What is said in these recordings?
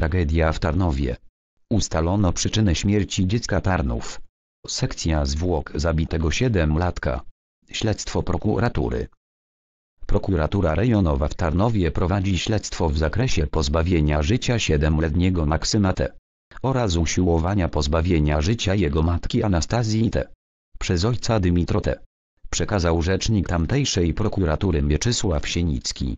Tragedia w Tarnowie. Ustalono przyczynę śmierci dziecka Tarnów. Sekcja zwłok zabitego siedemlatka. Śledztwo prokuratury. Prokuratura rejonowa w Tarnowie prowadzi śledztwo w zakresie pozbawienia życia siedemletniego Maksyma T. oraz usiłowania pozbawienia życia jego matki Anastazji T. przez ojca Dymitro T. Przekazał rzecznik tamtejszej prokuratury Mieczysław Sienicki.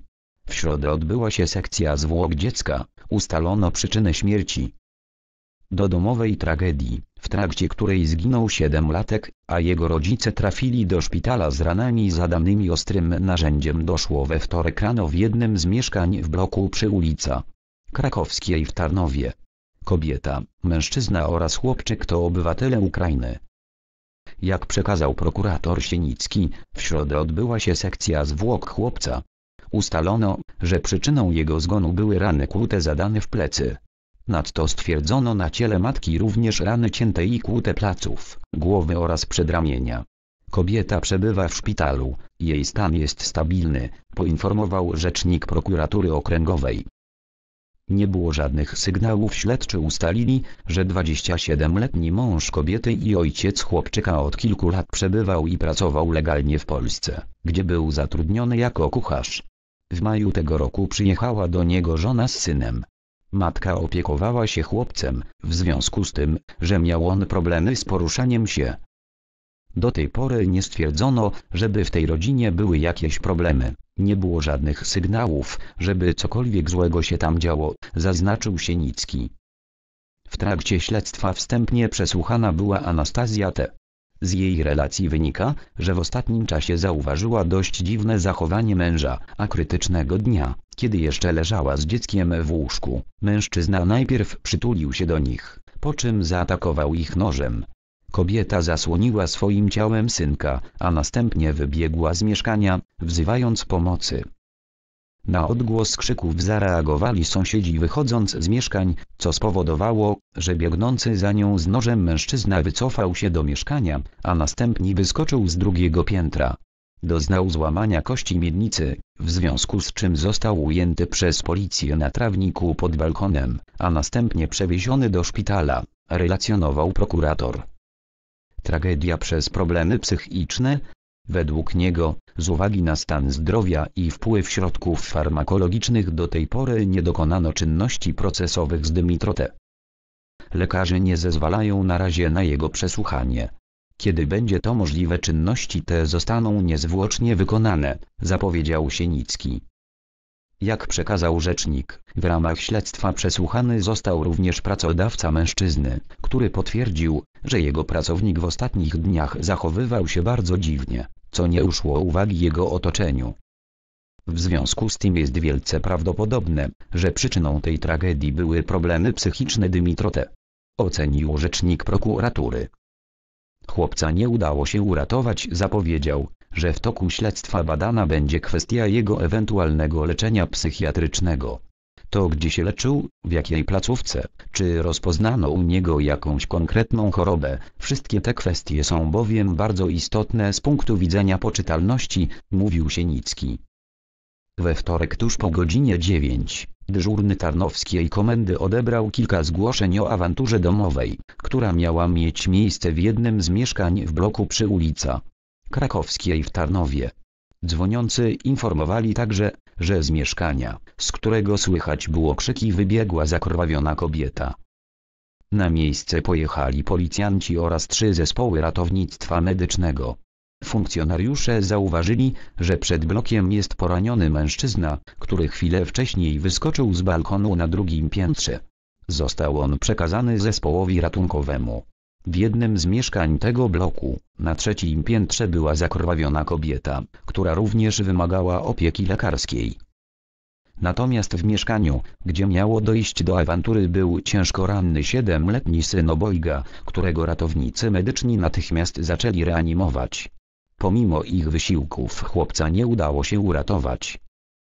W środę odbyła się sekcja zwłok dziecka, ustalono przyczynę śmierci. Do domowej tragedii, w trakcie której zginął siedemlatek, a jego rodzice trafili do szpitala z ranami zadanymi ostrym narzędziem doszło we wtorek rano w jednym z mieszkań w bloku przy ulica Krakowskiej w Tarnowie. Kobieta, mężczyzna oraz chłopczyk to obywatele Ukrainy. Jak przekazał prokurator Sienicki, w środę odbyła się sekcja zwłok chłopca, Ustalono, że przyczyną jego zgonu były rany kłute zadane w plecy. Nadto stwierdzono na ciele matki również rany cięte i kłute placów, głowy oraz przedramienia. Kobieta przebywa w szpitalu, jej stan jest stabilny, poinformował rzecznik prokuratury okręgowej. Nie było żadnych sygnałów śledczy ustalili, że 27-letni mąż kobiety i ojciec chłopczyka od kilku lat przebywał i pracował legalnie w Polsce, gdzie był zatrudniony jako kucharz. W maju tego roku przyjechała do niego żona z synem. Matka opiekowała się chłopcem, w związku z tym, że miał on problemy z poruszaniem się. Do tej pory nie stwierdzono, żeby w tej rodzinie były jakieś problemy. Nie było żadnych sygnałów, żeby cokolwiek złego się tam działo, zaznaczył Sienicki. W trakcie śledztwa wstępnie przesłuchana była Anastazja T. Z jej relacji wynika, że w ostatnim czasie zauważyła dość dziwne zachowanie męża, a krytycznego dnia, kiedy jeszcze leżała z dzieckiem w łóżku, mężczyzna najpierw przytulił się do nich, po czym zaatakował ich nożem. Kobieta zasłoniła swoim ciałem synka, a następnie wybiegła z mieszkania, wzywając pomocy. Na odgłos krzyków zareagowali sąsiedzi wychodząc z mieszkań, co spowodowało, że biegnący za nią z nożem mężczyzna wycofał się do mieszkania, a następnie wyskoczył z drugiego piętra. Doznał złamania kości miednicy, w związku z czym został ujęty przez policję na trawniku pod balkonem, a następnie przewieziony do szpitala, relacjonował prokurator. Tragedia przez problemy psychiczne, Według niego, z uwagi na stan zdrowia i wpływ środków farmakologicznych do tej pory nie dokonano czynności procesowych z Dymitrotę. Lekarze nie zezwalają na razie na jego przesłuchanie. Kiedy będzie to możliwe czynności te zostaną niezwłocznie wykonane, zapowiedział Sienicki. Jak przekazał rzecznik, w ramach śledztwa przesłuchany został również pracodawca mężczyzny, który potwierdził, że jego pracownik w ostatnich dniach zachowywał się bardzo dziwnie, co nie uszło uwagi jego otoczeniu. W związku z tym jest wielce prawdopodobne, że przyczyną tej tragedii były problemy psychiczne Dymitrote. Ocenił rzecznik prokuratury. Chłopca nie udało się uratować zapowiedział, że w toku śledztwa badana będzie kwestia jego ewentualnego leczenia psychiatrycznego to gdzie się leczył, w jakiej placówce, czy rozpoznano u niego jakąś konkretną chorobę. Wszystkie te kwestie są bowiem bardzo istotne z punktu widzenia poczytalności, mówił Sienicki. We wtorek tuż po godzinie 9, dyżurny Tarnowskiej Komendy odebrał kilka zgłoszeń o awanturze domowej, która miała mieć miejsce w jednym z mieszkań w bloku przy ulica Krakowskiej w Tarnowie. Dzwoniący informowali także, że z mieszkania, z którego słychać było krzyki wybiegła zakrwawiona kobieta. Na miejsce pojechali policjanci oraz trzy zespoły ratownictwa medycznego. Funkcjonariusze zauważyli, że przed blokiem jest poraniony mężczyzna, który chwilę wcześniej wyskoczył z balkonu na drugim piętrze. Został on przekazany zespołowi ratunkowemu. W jednym z mieszkań tego bloku, na trzecim piętrze była zakrwawiona kobieta, która również wymagała opieki lekarskiej. Natomiast w mieszkaniu, gdzie miało dojść do awantury był ciężko ranny siedemletni syn obojga, którego ratownicy medyczni natychmiast zaczęli reanimować. Pomimo ich wysiłków chłopca nie udało się uratować.